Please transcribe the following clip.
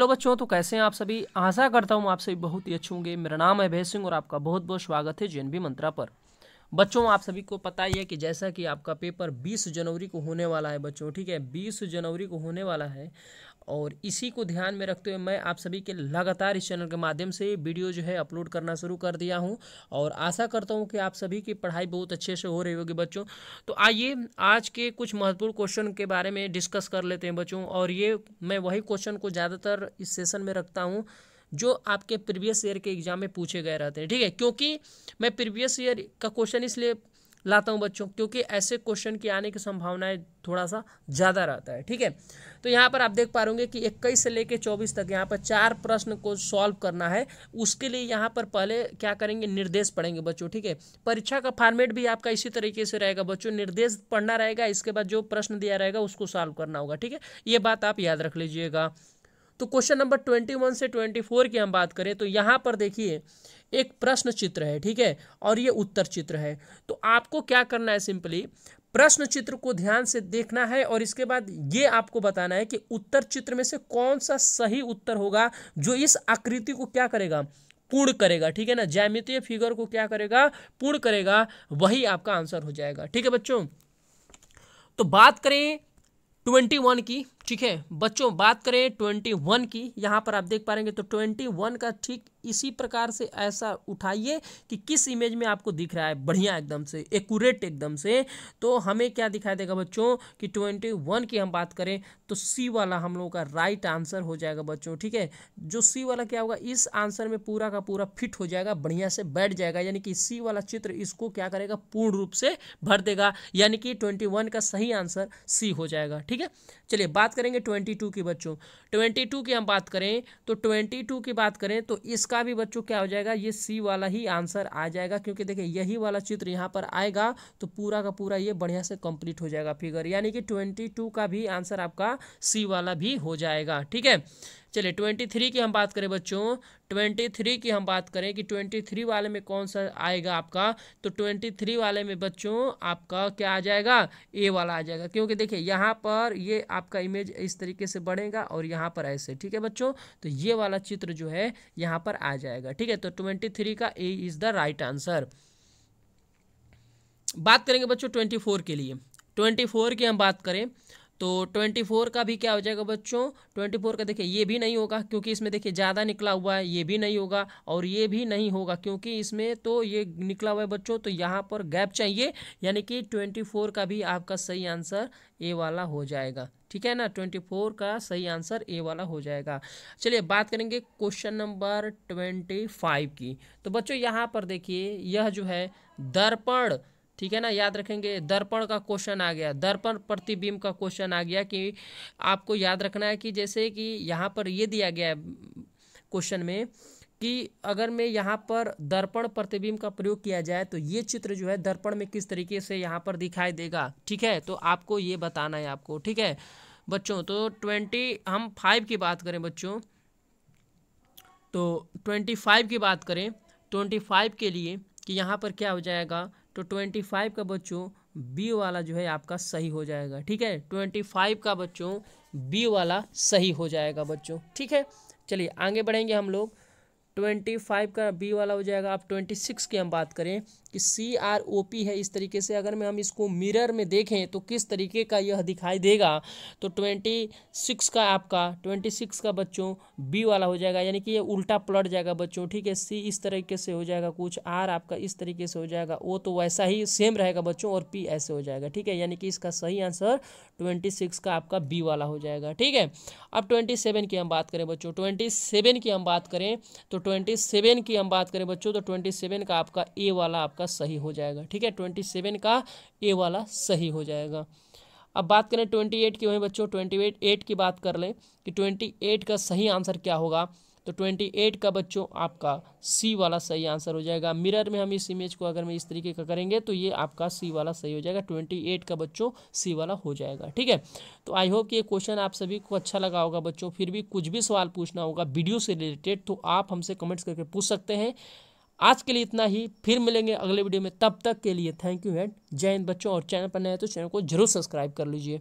hello बच्चों तो कैसे हैं आप सभी आशा करता हूँ आप सभी बहुत ही अच्छे होंगे मेरा नाम है भय सिंह और आपका बहुत बहुत स्वागत है जे मंत्रा पर बच्चों आप सभी को पता ही है कि जैसा कि आपका पेपर 20 जनवरी को होने वाला है बच्चों ठीक है 20 जनवरी को होने वाला है और इसी को ध्यान में रखते हुए मैं आप सभी के लगातार इस चैनल के माध्यम से वीडियो जो है अपलोड करना शुरू कर दिया हूं और आशा करता हूं कि आप सभी की पढ़ाई बहुत अच्छे से हो रही होगी बच्चों तो आइए आज के कुछ महत्वपूर्ण क्वेश्चन के बारे में डिस्कस कर लेते हैं बच्चों और ये मैं वही क्वेश्चन को ज़्यादातर इस सेशन में रखता हूँ जो आपके प्रीवियस ईयर के एग्जाम में पूछे गए रहते हैं ठीक है क्योंकि मैं प्रीवियस ईयर का क्वेश्चन इसलिए लाता हूँ बच्चों क्योंकि ऐसे क्वेश्चन की आने की संभावनाएं थोड़ा सा ज़्यादा रहता है ठीक है तो यहाँ पर आप देख पा रहे कि इक्कीस से लेकर चौबीस तक यहाँ पर चार प्रश्न को सॉल्व करना है उसके लिए यहाँ पर पहले क्या करेंगे निर्देश पढ़ेंगे बच्चों ठीक है परीक्षा का फॉर्मेट भी आपका इसी तरीके से रहेगा बच्चों निर्देश पढ़ना रहेगा इसके बाद जो प्रश्न दिया रहेगा उसको सॉल्व करना होगा ठीक है ये बात आप याद रख लीजिएगा तो क्वेश्चन नंबर ट्वेंटी वन से ट्वेंटी फोर की हम बात करें तो यहाँ पर देखिए एक प्रश्न चित्र है ठीक है और ये उत्तर चित्र है तो आपको क्या करना है सिंपली प्रश्न चित्र को ध्यान से देखना है और इसके बाद ये आपको बताना है कि उत्तर चित्र में से कौन सा सही उत्तर होगा जो इस आकृति को क्या करेगा पूर्ण करेगा ठीक है ना जैमितीय फिगर को क्या करेगा पूर्ण करेगा वही आपका आंसर हो जाएगा ठीक है बच्चों तो बात करें ट्वेंटी वन की ठीक है बच्चों बात करें ट्वेंटी वन की यहाँ पर आप देख पा रहे तो ट्वेंटी वन का ठीक इसी प्रकार से ऐसा उठाइए कि किस इमेज में आपको दिख रहा है बढ़िया एकदम से एक्यूरेट एकदम से तो हमें क्या दिखाई देगा बच्चों कि ट्वेंटी वन की हम बात करें तो सी वाला हम लोगों का राइट आंसर हो जाएगा बच्चों ठीक है जो सी वाला क्या होगा इस आंसर में पूरा का पूरा फिट हो जाएगा बढ़िया से बैठ जाएगा यानी कि सी वाला चित्र इसको क्या करेगा पूर्ण रूप से भर देगा यानी कि ट्वेंटी का सही आंसर सी हो जाएगा ठीक है चलिए बात करेंगे ट्वेंटी टू की बच्चों ट्वेंटी टू की हम बात करें तो ट्वेंटी टू की बात करें तो इसका भी बच्चों क्या हो जाएगा ये सी वाला ही आंसर आ जाएगा क्योंकि देखिए यही वाला चित्र यहाँ पर आएगा तो पूरा का पूरा ये बढ़िया से कंप्लीट हो जाएगा फिगर यानी कि ट्वेंटी का भी आंसर आपका सी वाला भी हो जाएगा ठीक है चलिए ट्वेंटी थ्री की हम बात करें बच्चों ट्वेंटी थ्री की हम बात करें कि ट्वेंटी थ्री वाले में कौन सा आएगा आपका तो ट्वेंटी थ्री वाले में बच्चों आपका क्या आ जाएगा ए वाला आ जाएगा क्योंकि देखिए यहाँ पर ये आपका इमेज इस तरीके से बढ़ेगा और यहाँ पर ऐसे ठीक है बच्चों तो ये वाला चित्र जो है यहाँ पर आ जाएगा ठीक है तो ट्वेंटी थ्री का A is the right answer बात करेंगे बच्चों ट्वेंटी फोर के लिए ट्वेंटी फोर की हम बात करें तो ट्वेंटी फोर का भी क्या हो जाएगा बच्चों ट्वेंटी फोर का देखिए ये भी नहीं होगा क्योंकि इसमें देखिए ज़्यादा निकला हुआ है ये भी नहीं होगा और ये भी नहीं होगा क्योंकि इसमें तो ये निकला हुआ है बच्चों तो यहाँ पर गैप चाहिए यानी कि ट्वेंटी फोर का भी आपका सही आंसर ए वाला हो जाएगा ठीक है ना ट्वेंटी फोर का सही आंसर ए वाला हो जाएगा चलिए बात करेंगे क्वेश्चन नंबर ट्वेंटी फाइव की तो बच्चों यहाँ पर देखिए यह जो है दर्पण ठीक है ना याद रखेंगे दर्पण का क्वेश्चन आ गया दर्पण प्रतिबिंब का क्वेश्चन आ गया कि आपको याद रखना है कि जैसे कि यहाँ पर ये दिया गया है क्वेश्चन में कि अगर मैं यहाँ पर दर्पण प्रतिबिंब का प्रयोग किया जाए तो ये चित्र जो है दर्पण में किस तरीके से यहाँ पर दिखाई देगा ठीक है तो आपको ये बताना है आपको ठीक है बच्चों तो ट्वेंटी हम फाइव की बात करें बच्चों तो ट्वेंटी फाइव की बात करें ट्वेंटी फाइव के लिए कि यहाँ पर क्या हो जाएगा तो ट्वेंटी फाइव का बच्चों बी वाला जो है आपका सही हो जाएगा ठीक है ट्वेंटी फाइव का बच्चों बी वाला सही हो जाएगा बच्चों ठीक है चलिए आगे बढ़ेंगे हम लोग ट्वेंटी फाइव का बी वाला हो जाएगा आप ट्वेंटी सिक्स की हम बात करें कि सी आर ओ पी है इस तरीके से अगर मैं हम इसको मिरर में देखें तो किस तरीके का यह दिखाई देगा तो ट्वेंटी सिक्स का आपका ट्वेंटी सिक्स का बच्चों बी वाला हो जाएगा यानी कि ये उल्टा पलट जाएगा बच्चों ठीक है सी इस तरीके से हो जाएगा कुछ आर आपका इस तरीके से हो जाएगा ओ तो वैसा ही सेम रहेगा बच्चों और पी ऐसे हो जाएगा ठीक है यानी कि इसका सही आंसर ट्वेंटी सिक्स का आपका बी वाला हो जाएगा ठीक है अब ट्वेंटी सेवन की हम बात करें बच्चों ट्वेंटी सेवन की हम बात करें तो ट्वेंटी सेवन की हम बात करें बच्चों तो ट्वेंटी सेवन का आपका ए वाला आपका आपका सही हो जाएगा ठीक है ट्वेंटी सेवन का ए वाला सही हो जाएगा अब बात करें ट्वेंटी एट की वही बच्चों ट्वेंटी एट एट की बात कर लें कि ट्वेंटी एट का सही आंसर क्या होगा तो ट्वेंटी एट का बच्चों आपका सी वाला सही आंसर हो जाएगा मिरर में हम इस इमेज को अगर मैं इस तरीके का करेंगे तो ये आपका सी वाला सही हो जाएगा ट्वेंटी एट का बच्चों सी वाला हो जाएगा ठीक है तो आई होप कि ये क्वेश्चन आप सभी को अच्छा लगा होगा बच्चों फिर भी कुछ भी सवाल पूछना होगा वीडियो से रिलेटेड तो आप हमसे कमेंट्स करके पूछ सकते हैं आज के लिए इतना ही फिर मिलेंगे अगले वीडियो में तब तक के लिए थैंक यू एंड जय हिंद बच्चों और चैनल पर नए तो चैनल को जरूर सब्सक्राइब कर लीजिए